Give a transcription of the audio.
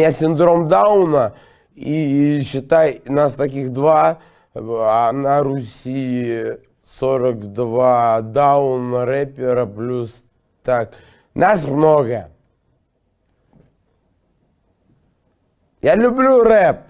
меня синдром Дауна, и, и считай, нас таких два, а на Руси 42 даун рэпера плюс так. Нас много. Я люблю рэп.